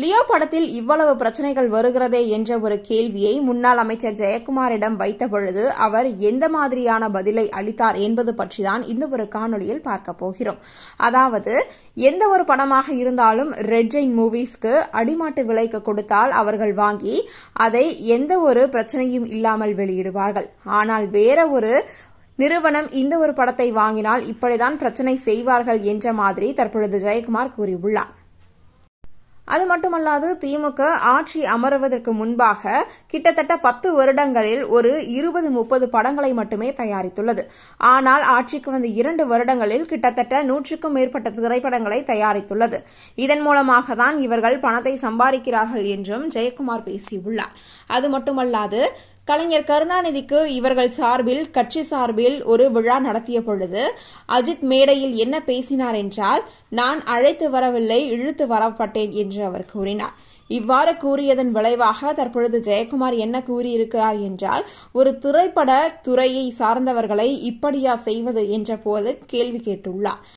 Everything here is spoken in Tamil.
லியோ படத்தில் இவ்வளவு பிரச்சனைகள் வருகிறதே என்ற ஒரு கேள்வியை முன்னாள் அமைச்சர் ஜெயக்குமாரிடம் வைத்த பொழுது அவர் எந்த மாதிரியான பதிலை அளித்தார் என்பது பற்றிதான் இந்த ஒரு காணொலியில் பார்க்க போகிறோம் அதாவது எந்த ஒரு படமாக இருந்தாலும் ரெட் ஜெயின் மூவிஸ்க்கு அடிமாட்டு விலைக்கு கொடுத்தால் அவர்கள் வாங்கி அதை எந்த ஒரு பிரச்சனையும் இல்லாமல் வெளியிடுவார்கள் ஆனால் வேற ஒரு நிறுவனம் இந்த ஒரு படத்தை வாங்கினால் இப்படிதான் பிரச்சனை செய்வார்கள் என்ற மாதிரி தற்பொழுது ஜெயக்குமார் கூறியுள்ளார் அது மட்டுமல்லாது திமுக ஆட்சி அமர்வதற்கு முன்பாக கிட்டத்தட்ட பத்து வருடங்களில் ஒரு இருபது முப்பது படங்களை மட்டுமே தயாரித்துள்ளது ஆனால் ஆட்சிக்கு வந்த இரண்டு வருடங்களில் கிட்டத்தட்ட நூற்றுக்கும் மேற்பட்ட திரைப்படங்களை தயாரித்துள்ளது இதன் மூலமாக தான் இவர்கள் பணத்தை சம்பாதிக்கிறார்கள் என்றும் ஜெயக்குமார் பேசியுள்ளார் அது மட்டுமல்லாது கலைஞர் கருணாநிதிக்கு இவர்கள் சார்பில் கட்சி சார்பில் ஒரு விழா நடத்திய பொழுது அஜித் மேடையில் என்ன பேசினார் என்றால் நான் அழைத்து வரவில்லை இழுத்து வரப்பட்டேன் என்று அவர் கூறினார் இவ்வாறு கூறியதன் விளைவாக தற்பொழுது ஜெயக்குமார் என்ன கூறியிருக்கிறார் என்றால் ஒரு திரைப்பட துறையை சார்ந்தவர்களை இப்படியா செய்வது என்ற போது கேள்வி கேட்டுள்ளார்